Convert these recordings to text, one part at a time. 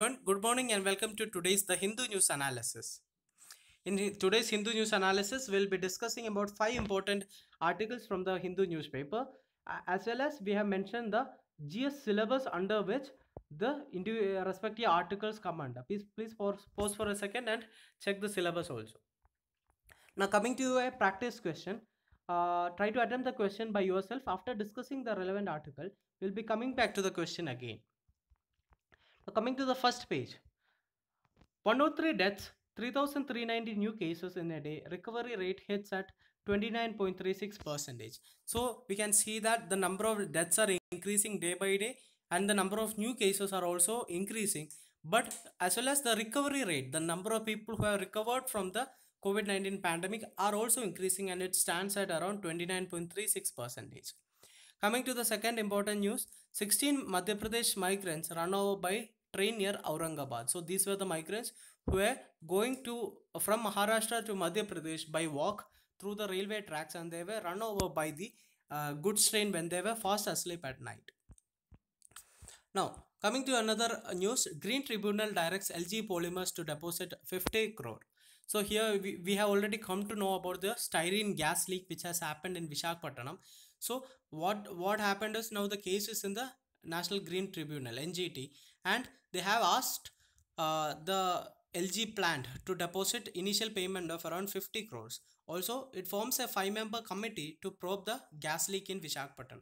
Good morning and welcome to today's The Hindu News Analysis. In today's Hindu News Analysis, we'll be discussing about five important articles from the Hindu newspaper as well as we have mentioned the GS syllabus under which the uh, respective articles come under. Please, please pause for a second and check the syllabus also. Now coming to a practice question, uh, try to attempt the question by yourself after discussing the relevant article. We'll be coming back to the question again coming to the first page 103 deaths 3390 new cases in a day recovery rate hits at 29.36 percentage so we can see that the number of deaths are increasing day by day and the number of new cases are also increasing but as well as the recovery rate the number of people who have recovered from the covid-19 pandemic are also increasing and it stands at around 29.36 percentage coming to the second important news 16 madhya pradesh migrants run over by train near Aurangabad. So these were the migrants who were going to from Maharashtra to Madhya Pradesh by walk through the railway tracks and they were run over by the uh, goods train when they were fast asleep at night. Now, coming to another uh, news, Green Tribunal directs LG Polymers to deposit 50 crore. So here we, we have already come to know about the styrene gas leak which has happened in Vishakhapatnam. So what what happened is now the case is in the National Green Tribunal NGT and they have asked uh, the LG plant to deposit initial payment of around 50 crores. Also, it forms a five-member committee to probe the gas leak in Vishakhapatnam.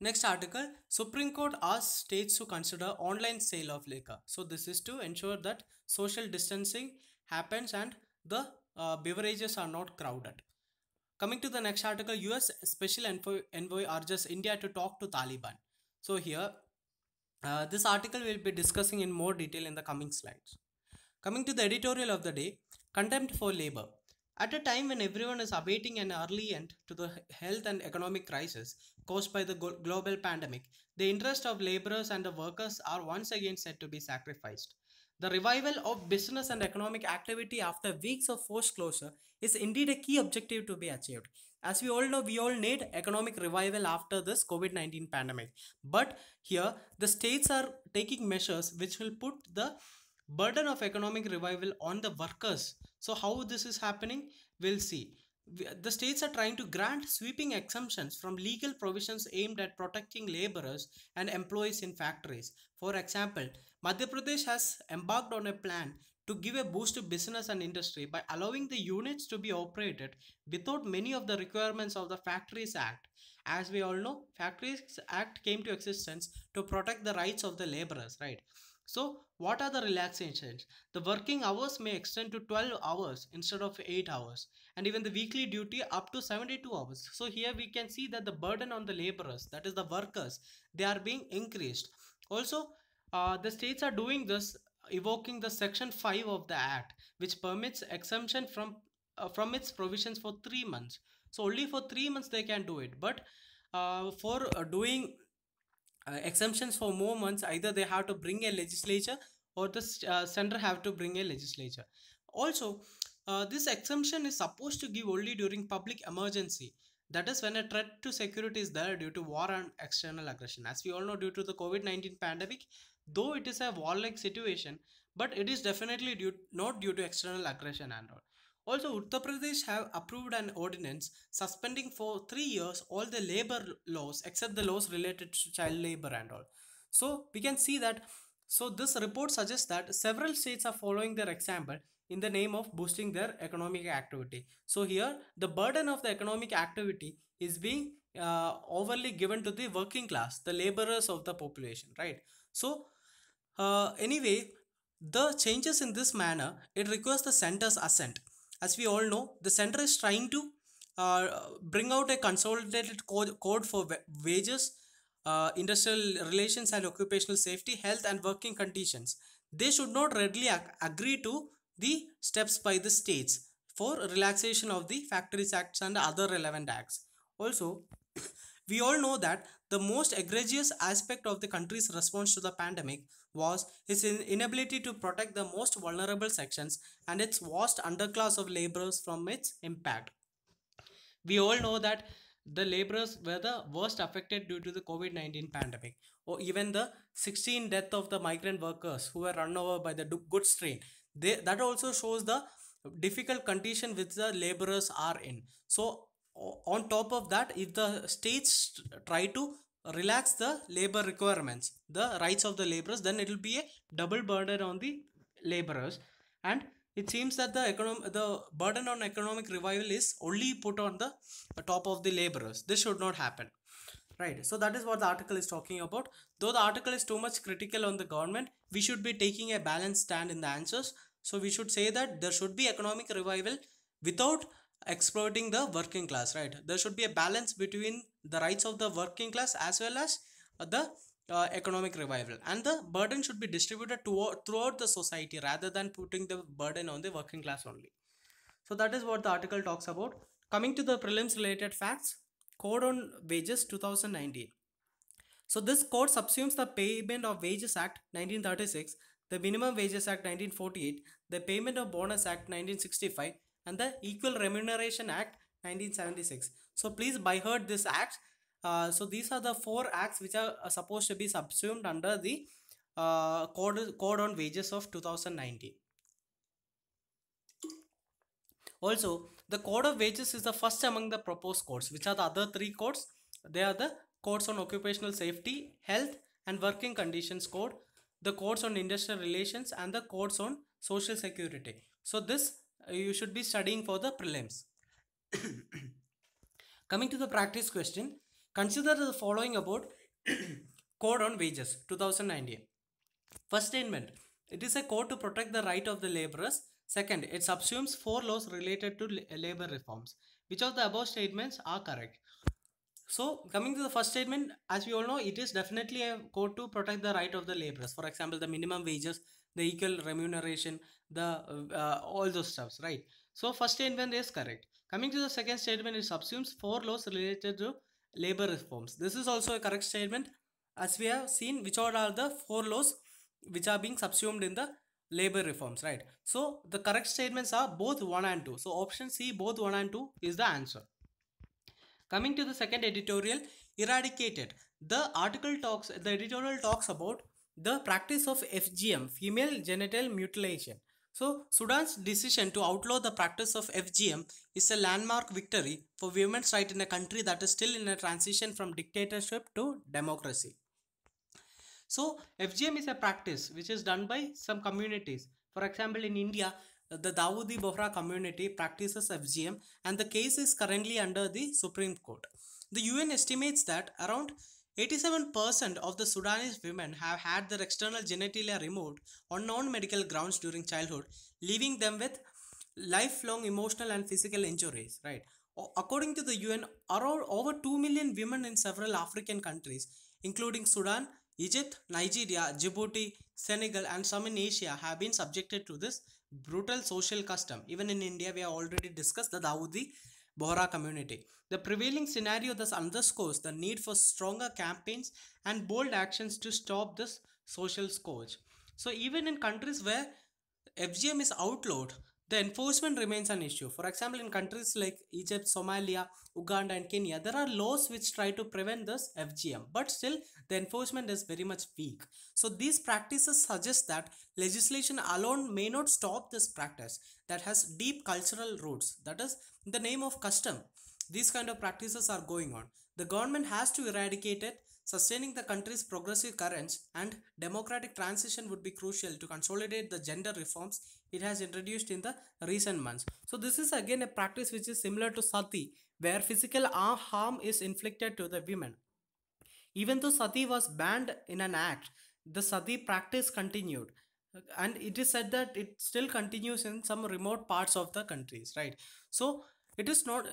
Next article, Supreme Court asks states to consider online sale of liquor. So this is to ensure that social distancing happens and the uh, beverages are not crowded. Coming to the next article, US Special Envoy, Envoy urges India to talk to Taliban. So here, uh, this article we'll be discussing in more detail in the coming slides. Coming to the editorial of the day, contempt for labor. At a time when everyone is awaiting an early end to the health and economic crisis caused by the global pandemic, the interests of laborers and the workers are once again said to be sacrificed. The revival of business and economic activity after weeks of forced closure is indeed a key objective to be achieved. As we all know, we all need economic revival after this COVID 19 pandemic. But here, the states are taking measures which will put the burden of economic revival on the workers. So, how this is happening, we'll see. The states are trying to grant sweeping exemptions from legal provisions aimed at protecting laborers and employees in factories. For example, Madhya Pradesh has embarked on a plan to give a boost to business and industry by allowing the units to be operated without many of the requirements of the Factories Act. As we all know, Factories Act came to existence to protect the rights of the laborers, right? So what are the relaxations? The working hours may extend to 12 hours instead of 8 hours and even the weekly duty up to 72 hours. So here we can see that the burden on the laborers that is the workers they are being increased. Also uh, the states are doing this evoking the section 5 of the act which permits exemption from uh, from its provisions for 3 months so only for 3 months they can do it but uh, for uh, doing uh, exemptions for more months either they have to bring a legislature or the center uh, have to bring a legislature also this exemption is supposed to give only during public emergency that is when a threat to security is there due to war and external aggression as we all know due to the covid-19 pandemic though it is a warlike situation but it is definitely due, not due to external aggression and all also uttar pradesh have approved an ordinance suspending for 3 years all the labor laws except the laws related to child labor and all so we can see that so this report suggests that several states are following their example in the name of boosting their economic activity so here the burden of the economic activity is being uh, overly given to the working class the laborers of the population right so uh, anyway, the changes in this manner, it requires the center's assent. As we all know, the center is trying to uh, bring out a consolidated code, code for wages, uh, industrial relations and occupational safety, health and working conditions. They should not readily ag agree to the steps by the states for relaxation of the Factories Acts and other relevant acts. Also, we all know that the most egregious aspect of the country's response to the pandemic was its inability to protect the most vulnerable sections and its vast underclass of laborers from its impact. We all know that the laborers were the worst affected due to the COVID 19 pandemic, or even the 16 death of the migrant workers who were run over by the goods train. They, that also shows the difficult condition which the laborers are in. So, on top of that if the states try to relax the labor requirements the rights of the laborers then it will be a double burden on the laborers and it seems that the econom- the burden on economic revival is only put on the top of the laborers this should not happen right so that is what the article is talking about though the article is too much critical on the government we should be taking a balanced stand in the answers so we should say that there should be economic revival without exploiting the working class right there should be a balance between the rights of the working class as well as uh, the uh, economic revival and the burden should be distributed to, throughout the society rather than putting the burden on the working class only so that is what the article talks about coming to the prelims related facts code on wages 2019 so this code subsumes the payment of wages act 1936 the minimum wages act 1948 the payment of bonus act 1965 and the Equal Remuneration Act 1976. So please byheard this act. Uh, so these are the four acts which are uh, supposed to be subsumed under the uh, code, code on wages of 2019. Also, the code of wages is the first among the proposed codes, which are the other three codes. They are the codes on occupational safety, health and working conditions code, the codes on industrial relations and the codes on social security. So this you should be studying for the prelims. Coming to the practice question, consider the following about Code on Wages 2019. First statement, it is a code to protect the right of the laborers. Second, it subsumes four laws related to labor reforms. Which of the above statements are correct? So coming to the first statement, as we all know, it is definitely a code to protect the right of the laborers. For example, the minimum wages, the equal remuneration, the uh, all those stuffs right so first statement is correct coming to the second statement it subsumes four laws related to labor reforms this is also a correct statement as we have seen which all are the four laws which are being subsumed in the labor reforms right so the correct statements are both 1 and 2 so option c both 1 and 2 is the answer coming to the second editorial eradicated the article talks the editorial talks about the practice of fgm female genital mutilation so, Sudan's decision to outlaw the practice of FGM is a landmark victory for women's rights in a country that is still in a transition from dictatorship to democracy. So, FGM is a practice which is done by some communities. For example, in India, the Dawoodi Bohra community practices FGM and the case is currently under the Supreme Court. The UN estimates that around 87% of the Sudanese women have had their external genitalia removed on non medical grounds during childhood, leaving them with lifelong emotional and physical injuries, right? According to the UN, around over 2 million women in several African countries, including Sudan, Egypt, Nigeria, Djibouti, Senegal, and some in Asia, have been subjected to this brutal social custom. Even in India, we have already discussed the Dawoodi Bohra community. The prevailing scenario thus underscores the need for stronger campaigns and bold actions to stop this social scourge. So even in countries where FGM is outlawed, the enforcement remains an issue. For example, in countries like Egypt, Somalia, Uganda, and Kenya, there are laws which try to prevent this FGM, but still the enforcement is very much weak. So, these practices suggest that legislation alone may not stop this practice that has deep cultural roots, that is, the name of custom. These kind of practices are going on. The government has to eradicate it Sustaining the country's progressive currents and democratic transition would be crucial to consolidate the gender reforms it has introduced in the recent months. So, this is again a practice which is similar to sati, where physical harm is inflicted to the women. Even though sati was banned in an act, the sati practice continued and it is said that it still continues in some remote parts of the countries right so it is not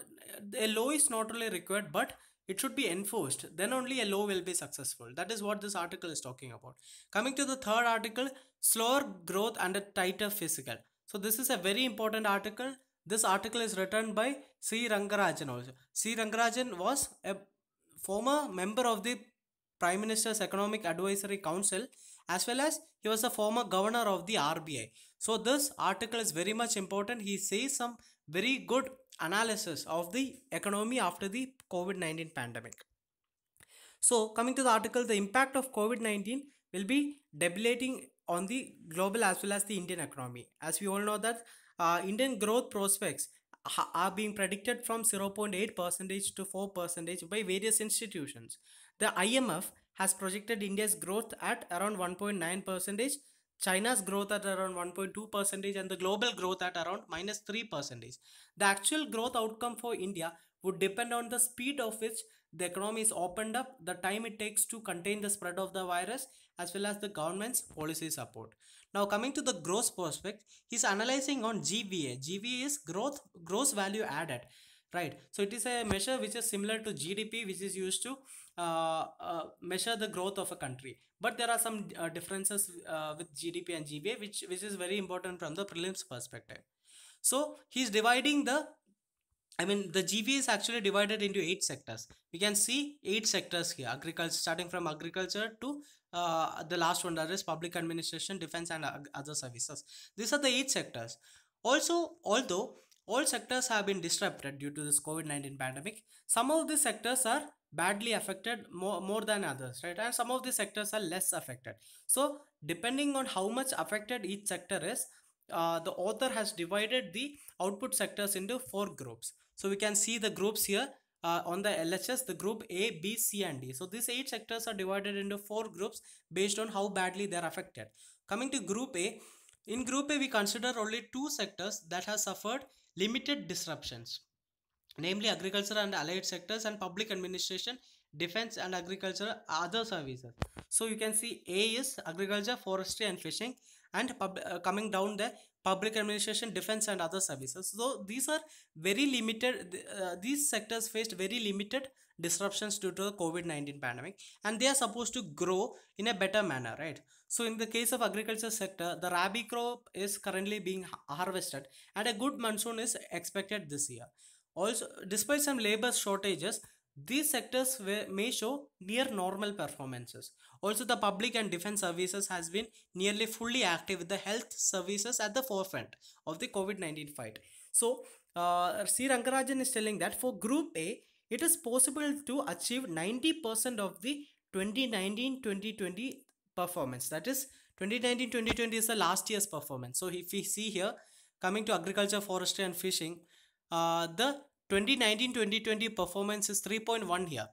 a law is not only required but it should be enforced, then only a law will be successful. That is what this article is talking about. Coming to the third article, slower growth and a tighter physical. So this is a very important article. This article is written by C. Rangarajan also. C. Rangarajan was a former member of the Prime Minister's Economic Advisory Council as well as he was a former governor of the RBI. So this article is very much important. He says some very good analysis of the economy after the COVID-19 pandemic. So coming to the article, the impact of COVID-19 will be debilitating on the global as well as the Indian economy. As we all know that uh, Indian growth prospects are being predicted from 0.8 percentage to 4 percentage by various institutions. The IMF has projected India's growth at around 1.9 percentage China's growth at around 1.2 percentage and the global growth at around minus 3 percentage. The actual growth outcome for India would depend on the speed of which the economy is opened up, the time it takes to contain the spread of the virus, as well as the government's policy support. Now coming to the growth prospect, he's analyzing on GVA. GVA is growth gross value added right so it is a measure which is similar to gdp which is used to uh, uh, measure the growth of a country but there are some uh, differences uh, with gdp and gva which which is very important from the prelims perspective so he's dividing the i mean the gva is actually divided into eight sectors we can see eight sectors here agriculture starting from agriculture to uh, the last one that is public administration defense and other services these are the eight sectors also although all sectors have been disrupted due to this covid-19 pandemic some of these sectors are badly affected more, more than others right and some of the sectors are less affected so depending on how much affected each sector is uh, the author has divided the output sectors into four groups so we can see the groups here uh, on the LHS the group A, B, C and D. So these eight sectors are divided into four groups based on how badly they are affected. Coming to group A, in group A we consider only two sectors that have suffered limited disruptions namely agriculture and allied sectors and public administration defense and agriculture other services so you can see a is agriculture forestry and fishing and uh, coming down the public administration defense and other services so these are very limited uh, these sectors faced very limited disruptions due to the covid-19 pandemic and they are supposed to grow in a better manner right so in the case of agriculture sector the rabi crop is currently being harvested and a good monsoon is expected this year also, despite some labor shortages, these sectors may show near normal performances. Also, the public and defense services has been nearly fully active with the health services at the forefront of the COVID-19 fight. So, uh, C. Rangarajan is telling that for Group A, it is possible to achieve 90% of the 2019-2020 performance. That is, 2019-2020 is the last year's performance. So, if we see here, coming to agriculture, forestry and fishing, uh, the 2019-2020 performance is 3.1 here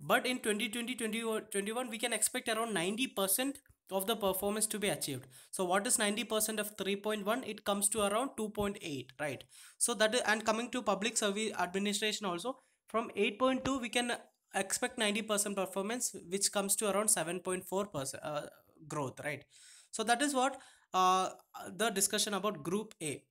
but in 2020-2021 we can expect around 90% of the performance to be achieved so what is 90% of 3.1 it comes to around 2.8 right so that is, and coming to public service administration also from 8.2 we can expect 90% performance which comes to around 7.4% uh, growth right so that is what uh, the discussion about group a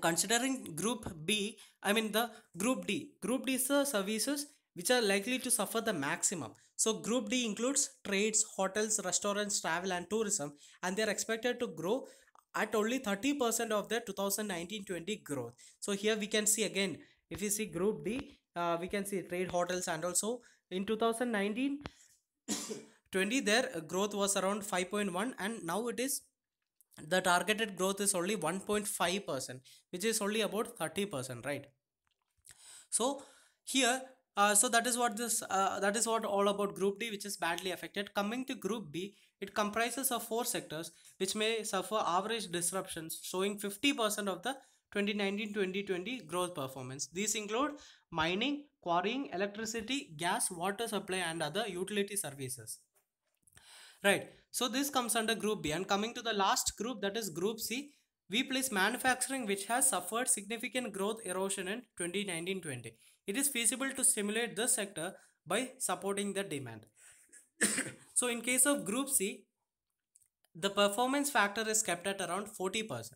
considering group B, I mean the group D. Group D is the services which are likely to suffer the maximum. So group D includes trades, hotels, restaurants, travel and tourism and they are expected to grow at only 30% of the 2019-20 growth. So here we can see again, if you see group D, uh, we can see trade hotels and also in 2019 20 their growth was around 5.1 and now it is the targeted growth is only 1.5% which is only about 30% right so here uh, so that is what this uh, that is what all about group d which is badly affected coming to group b it comprises of four sectors which may suffer average disruptions showing 50% of the 2019-2020 growth performance these include mining quarrying electricity gas water supply and other utility services right so this comes under group B and coming to the last group that is group C, we place manufacturing which has suffered significant growth erosion in 2019-20. It is feasible to stimulate this sector by supporting the demand. so in case of group C, the performance factor is kept at around 40%.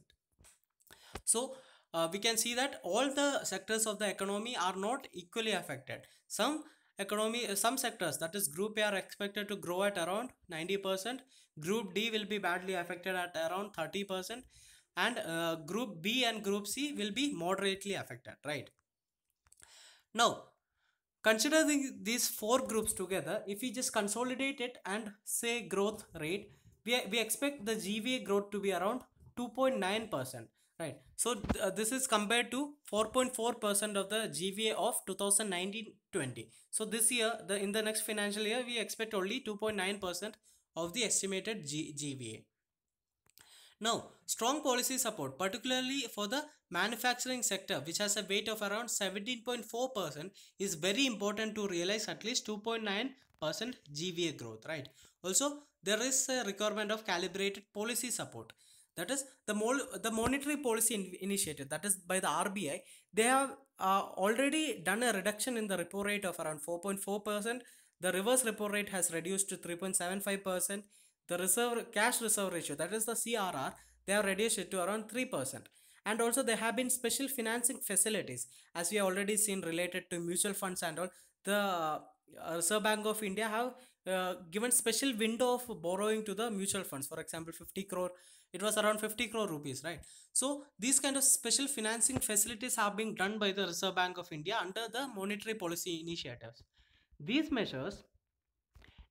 So uh, we can see that all the sectors of the economy are not equally affected. Some Economy, uh, some sectors, that is group A are expected to grow at around 90%. Group D will be badly affected at around 30%. And uh, group B and group C will be moderately affected, right? Now, considering these four groups together, if we just consolidate it and say growth rate, we, we expect the GVA growth to be around 2.9% right so uh, this is compared to 4.4 percent of the gva of 2019-20 so this year the in the next financial year we expect only 2.9 percent of the estimated G- gva now strong policy support particularly for the manufacturing sector which has a weight of around 17.4 percent is very important to realize at least 2.9 percent gva growth right also there is a requirement of calibrated policy support that is the mol- the monetary policy in- initiative that is by the RBI they have uh, already done a reduction in the repo rate of around 4.4% the reverse repo rate has reduced to 3.75% the reserve cash reserve ratio that is the CRR they have reduced it to around 3% and also there have been special financing facilities as we have already seen related to mutual funds and all the uh, Reserve Bank of India have uh, given special window of borrowing to the mutual funds. For example, 50 crore it was around 50 crore rupees right so these kind of special financing facilities have been done by the reserve bank of india under the monetary policy initiatives these measures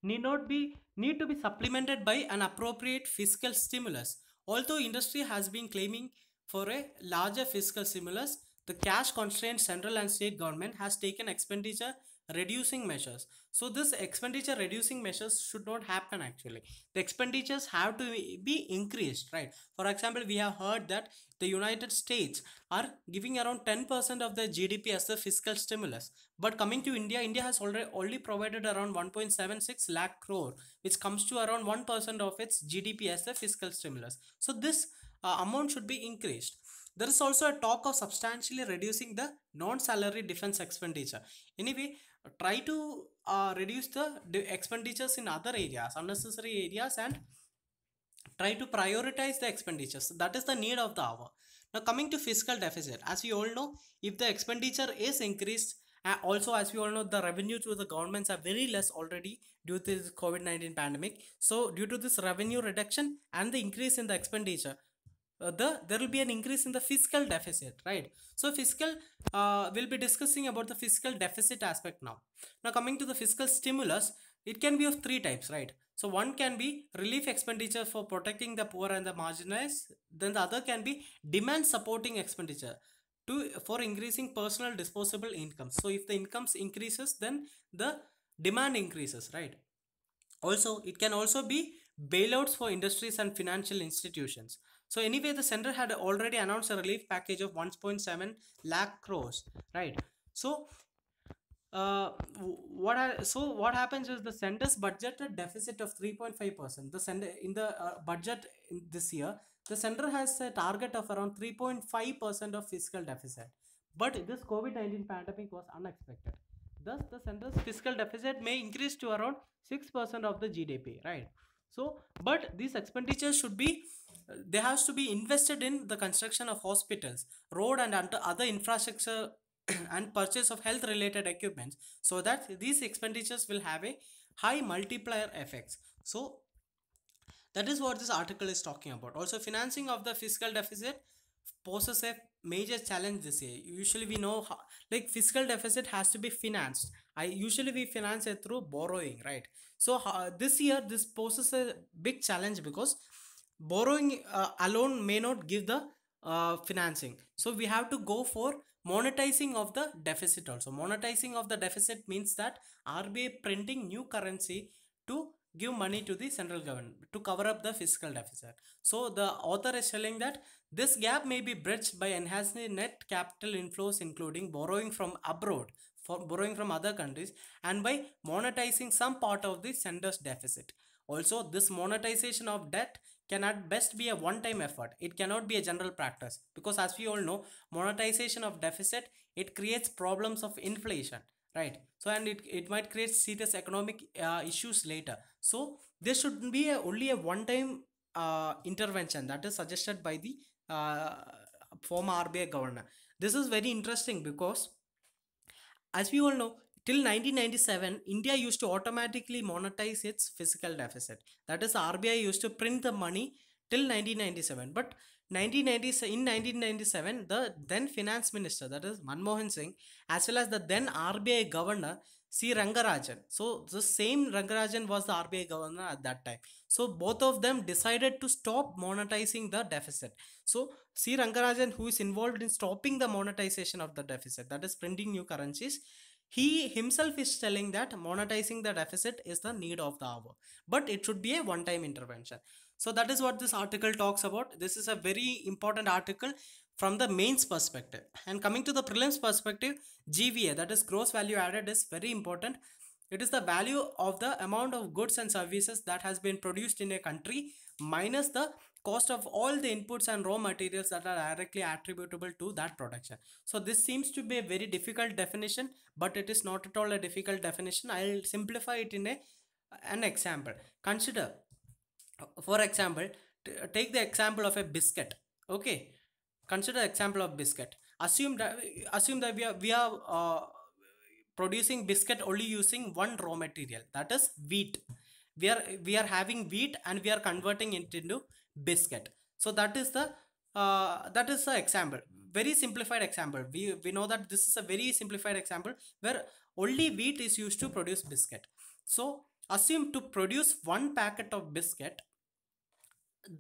need not be need to be supplemented by an appropriate fiscal stimulus although industry has been claiming for a larger fiscal stimulus the cash constrained central and state government has taken expenditure reducing measures so this expenditure reducing measures should not happen actually the expenditures have to be increased right for example we have heard that the united states are giving around 10% of their gdp as the fiscal stimulus but coming to india india has already only provided around 1.76 lakh crore which comes to around 1% of its gdp as the fiscal stimulus so this uh, amount should be increased there is also a talk of substantially reducing the non-salary defense expenditure anyway try to uh, reduce the expenditures in other areas unnecessary areas and try to prioritize the expenditures that is the need of the hour now coming to fiscal deficit as we all know if the expenditure is increased uh, also as we all know the revenue to the governments are very less already due to this covid-19 pandemic so due to this revenue reduction and the increase in the expenditure uh, the there will be an increase in the fiscal deficit right so fiscal uh, we'll be discussing about the fiscal deficit aspect now now coming to the fiscal stimulus it can be of three types right so one can be relief expenditure for protecting the poor and the marginalized then the other can be demand supporting expenditure to for increasing personal disposable income so if the incomes increases then the demand increases right also it can also be bailouts for industries and financial institutions so anyway, the center had already announced a relief package of 1.7 lakh crores, right? So uh, what so what happens is the center's budget deficit of 3.5 percent. The center in the uh, budget in this year, the center has a target of around 3.5 percent of fiscal deficit. But this COVID-19 pandemic was unexpected. Thus, the center's fiscal deficit may increase to around 6% of the GDP, right? So, but these expenditures should be they has to be invested in the construction of hospitals road and other infrastructure and purchase of health related equipments so that these expenditures will have a high multiplier effects so that is what this article is talking about also financing of the fiscal deficit poses a major challenge this year usually we know how, like fiscal deficit has to be financed i usually we finance it through borrowing right so uh, this year this poses a big challenge because borrowing uh, alone may not give the uh, financing so we have to go for monetizing of the deficit also monetizing of the deficit means that rba printing new currency to give money to the central government to cover up the fiscal deficit so the author is telling that this gap may be bridged by enhancing net capital inflows including borrowing from abroad for borrowing from other countries and by monetizing some part of the sender's deficit also, this monetization of debt can at best be a one-time effort. It cannot be a general practice because as we all know, monetization of deficit, it creates problems of inflation, right? So, and it, it might create serious economic uh, issues later. So, this should be a, only a one-time uh, intervention that is suggested by the uh, former RBI governor. This is very interesting because as we all know, Till 1997, India used to automatically monetize its fiscal deficit. That is, RBI used to print the money till 1997. But 1990, in 1997, the then finance minister, that is Manmohan Singh, as well as the then RBI governor, C. Rangarajan. So the same Rangarajan was the RBI governor at that time. So both of them decided to stop monetizing the deficit. So C. Rangarajan, who is involved in stopping the monetization of the deficit, that is printing new currencies, he himself is telling that monetizing the deficit is the need of the hour but it should be a one time intervention so that is what this article talks about this is a very important article from the mains perspective and coming to the prelims perspective gva that is gross value added is very important it is the value of the amount of goods and services that has been produced in a country minus the cost of all the inputs and raw materials that are directly attributable to that production. So this seems to be a very difficult definition, but it is not at all a difficult definition. I'll simplify it in a an example. Consider, for example, take the example of a biscuit. Okay, consider example of biscuit. Assume that assume that we are we are uh, producing biscuit only using one raw material that is wheat. We are we are having wheat and we are converting it into biscuit so that is the uh, that is the example very simplified example we we know that this is a very simplified example where only wheat is used to produce biscuit so assume to produce one packet of biscuit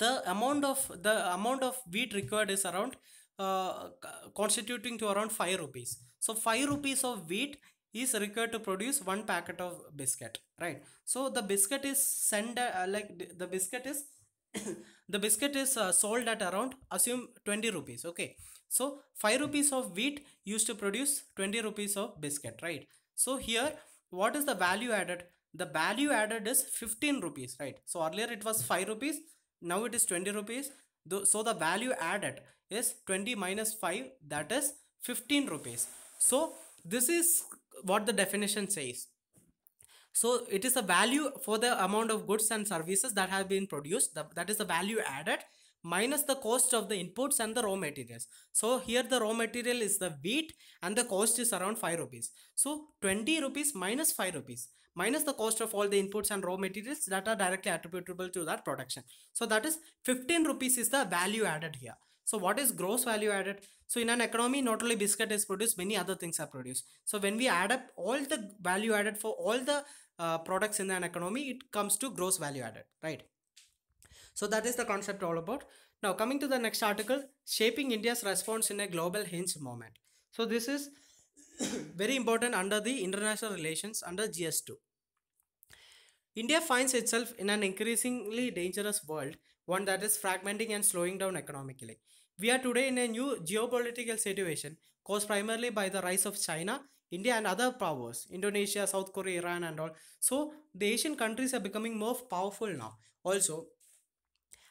the amount of the amount of wheat required is around uh, constituting to around 5 rupees so 5 rupees of wheat is required to produce one packet of biscuit right so the biscuit is sent uh, like the biscuit is the biscuit is uh, sold at around assume 20 rupees okay so 5 rupees of wheat used to produce 20 rupees of biscuit right so here what is the value added the value added is 15 rupees right so earlier it was 5 rupees now it is 20 rupees so the value added is 20 minus 5 that is 15 rupees so this is what the definition says so it is a value for the amount of goods and services that have been produced. that is the value added minus the cost of the inputs and the raw materials. So here the raw material is the wheat and the cost is around 5 rupees. So 20 rupees minus 5 rupees minus the cost of all the inputs and raw materials that are directly attributable to that production. So that is 15 rupees is the value added here. So what is gross value added? So in an economy, not only biscuit is produced, many other things are produced. So when we add up all the value added for all the uh, products in an economy, it comes to gross value added, right? So that is the concept all about. Now coming to the next article, shaping India's response in a global hinge moment. So this is very important under the international relations under GS2. India finds itself in an increasingly dangerous world one that is fragmenting and slowing down economically. We are today in a new geopolitical situation caused primarily by the rise of China, India, and other powers, Indonesia, South Korea, Iran, and all. So the Asian countries are becoming more powerful now. Also,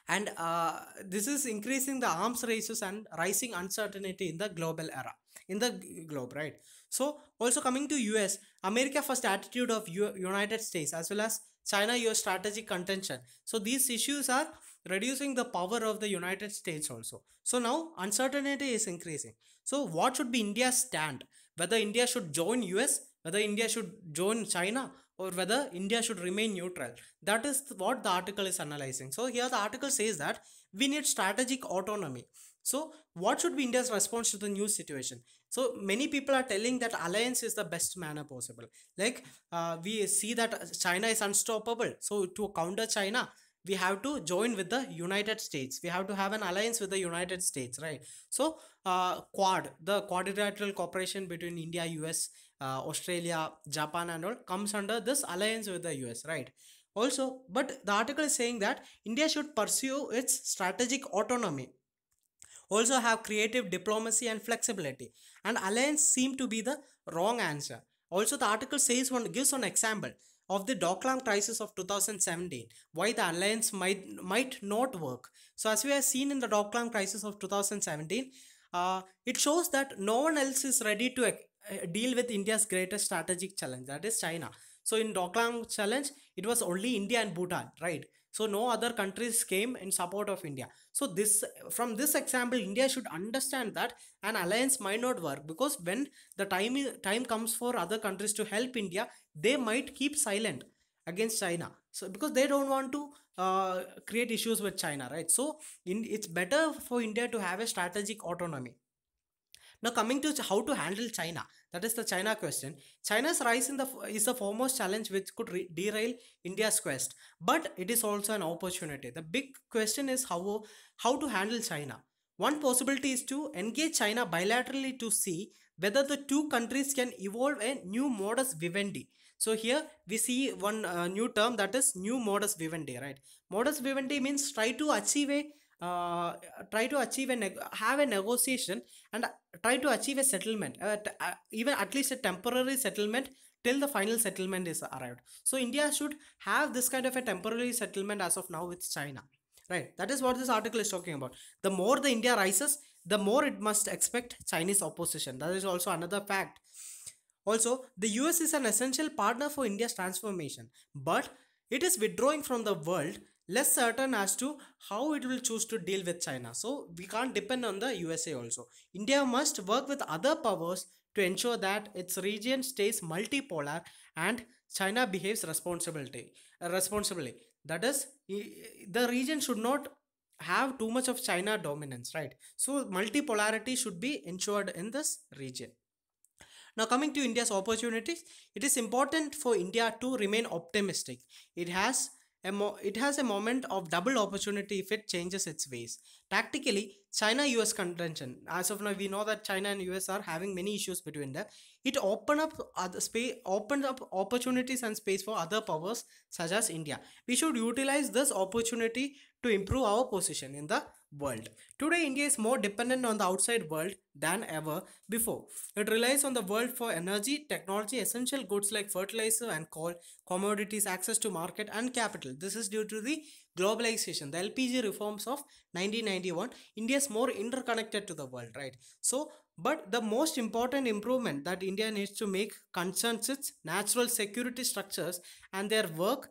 and uh, this is increasing the arms races and rising uncertainty in the global era in the globe right so also coming to us america first attitude of U united states as well as china your strategic contention so these issues are reducing the power of the United States also. So now uncertainty is increasing. So what should be India's stand? Whether India should join US, whether India should join China, or whether India should remain neutral. That is what the article is analyzing. So here the article says that we need strategic autonomy. So what should be India's response to the new situation? So many people are telling that alliance is the best manner possible. Like uh, we see that China is unstoppable. So to counter China, we have to join with the united states we have to have an alliance with the united states right so uh, quad the quadrilateral cooperation between india us uh, australia japan and all comes under this alliance with the us right also but the article is saying that india should pursue its strategic autonomy also have creative diplomacy and flexibility and alliance seem to be the wrong answer also the article says one gives one example of the Doklam crisis of 2017, why the alliance might, might not work. So as we have seen in the Doklam crisis of 2017, uh, it shows that no one else is ready to uh, deal with India's greatest strategic challenge, that is China. So in Doklam challenge, it was only India and Bhutan, right? so no other countries came in support of india so this from this example india should understand that an alliance might not work because when the time time comes for other countries to help india they might keep silent against china so because they don't want to uh, create issues with china right so in, it's better for india to have a strategic autonomy now coming to how to handle China, that is the China question. China's rise in the is the foremost challenge which could derail India's quest, but it is also an opportunity. The big question is how how to handle China. One possibility is to engage China bilaterally to see whether the two countries can evolve a new modus vivendi. So here we see one uh, new term that is new modus vivendi, right? Modus vivendi means try to achieve a uh, try to achieve and have a negotiation and try to achieve a settlement uh, uh, even at least a temporary settlement till the final settlement is arrived so india should have this kind of a temporary settlement as of now with china right that is what this article is talking about the more the india rises the more it must expect chinese opposition that is also another fact also the us is an essential partner for india's transformation but it is withdrawing from the world less certain as to how it will choose to deal with China. So we can't depend on the USA also. India must work with other powers to ensure that its region stays multipolar and China behaves responsibly. Uh, responsibly. That is, the region should not have too much of China dominance, right? So multipolarity should be ensured in this region. Now, coming to India's opportunities, it is important for India to remain optimistic. It has it has a moment of double opportunity if it changes its ways. Tactically, China-US contention. As of now, we know that China and US are having many issues between them. It opened up other space, opened up opportunities and space for other powers such as India. We should utilize this opportunity to improve our position in the world. Today, India is more dependent on the outside world than ever before. It relies on the world for energy, technology, essential goods like fertilizer and coal, commodities, access to market, and capital. This is due to the globalization, the LPG reforms of 1991. India is more interconnected to the world, right? So, but the most important improvement that India needs to make concerns its natural security structures and their work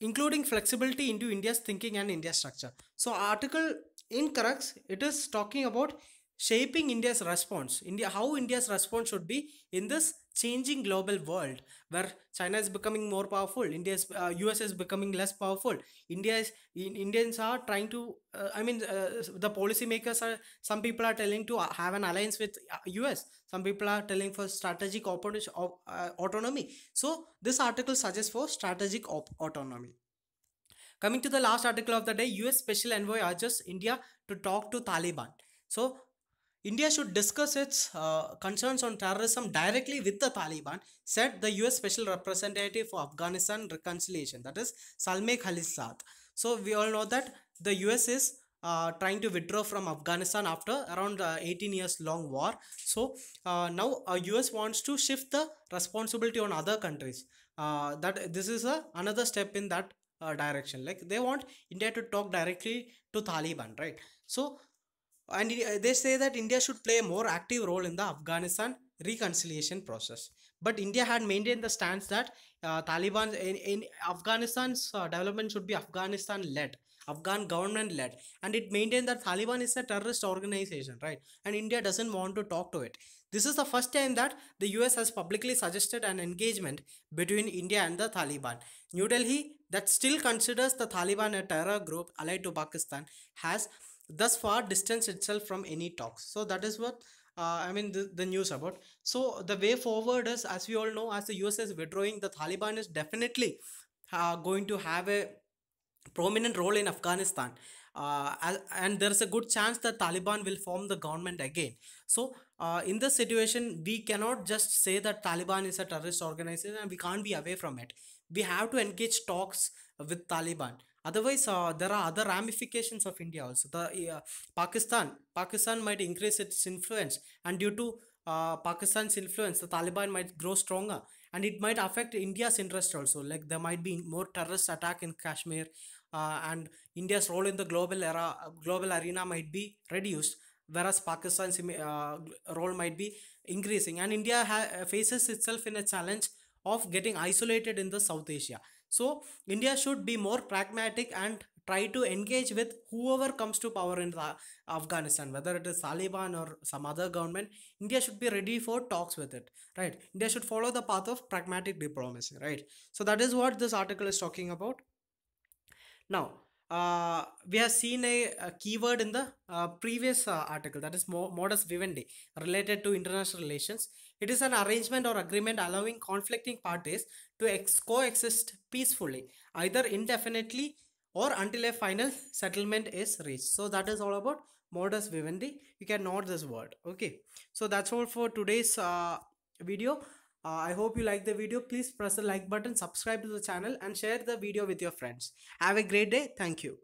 including flexibility into India's thinking and India's structure. So article incorrect, it is talking about shaping India's response. India, how India's response should be in this changing global world where China is becoming more powerful, India's uh, US is becoming less powerful. India is in, Indians are trying to. Uh, I mean, uh, the policymakers are. Some people are telling to uh, have an alliance with US. Uh, some people are telling for strategic uh, autonomy. So this article suggests for strategic autonomy. Coming to the last article of the day, US Special Envoy urges India to talk to Taliban. So India should discuss its uh, concerns on terrorism directly with the Taliban, said the US Special Representative for Afghanistan Reconciliation, that is Salme Khalisat. So we all know that the US is uh, trying to withdraw from Afghanistan after around uh, 18 years long war. So uh, now US uh, wants to shift the responsibility on other countries. Uh, that this is a, uh, another step in that direction. Like they want India to talk directly to Taliban, right? So and uh, they say that India should play a more active role in the Afghanistan reconciliation process. But India had maintained the stance that uh, Taliban in, in Afghanistan's uh, development should be Afghanistan led, Afghan government led, and it maintained that Taliban is a terrorist organization, right? And India doesn't want to talk to it. This is the first time that the US has publicly suggested an engagement between India and the Taliban. New Delhi, that still considers the Taliban a terror group allied to Pakistan, has thus far distance itself from any talks so that is what uh, I mean the, the news about. So the way forward is, as we all know, as the US is withdrawing, the Taliban is definitely uh, going to have a prominent role in Afghanistan. Uh, and there's a good chance that Taliban will form the government again. So uh, in this situation, we cannot just say that Taliban is a terrorist organization and we can't be away from it. We have to engage talks with Taliban. Otherwise, uh, there are other ramifications of India also. The Pakistan, Pakistan might increase its influence, and due to uh, Pakistan's influence, the Taliban might grow stronger, and it might affect India's interest also. Like there might be more terrorist attack in Kashmir, uh, and India's role in the global era, global arena might be reduced whereas Pakistan's uh, role might be increasing. And India faces itself in a challenge of getting isolated in the South Asia. So India should be more pragmatic and try to engage with whoever comes to power in Afghanistan, whether it is Taliban or some other government, India should be ready for talks with it, right? India should follow the path of pragmatic diplomacy, right? So that is what this article is talking about. Now, uh, we have seen a, a keyword in the uh, previous uh, article that is mo modus vivendi related to international relations it is an arrangement or agreement allowing conflicting parties to coexist peacefully, either indefinitely or until a final settlement is reached. So that is all about modus vivendi. You can note this word. Okay. So that's all for today's uh, video. Uh, I hope you like the video. Please press the like button, subscribe to the channel and share the video with your friends. Have a great day. Thank you.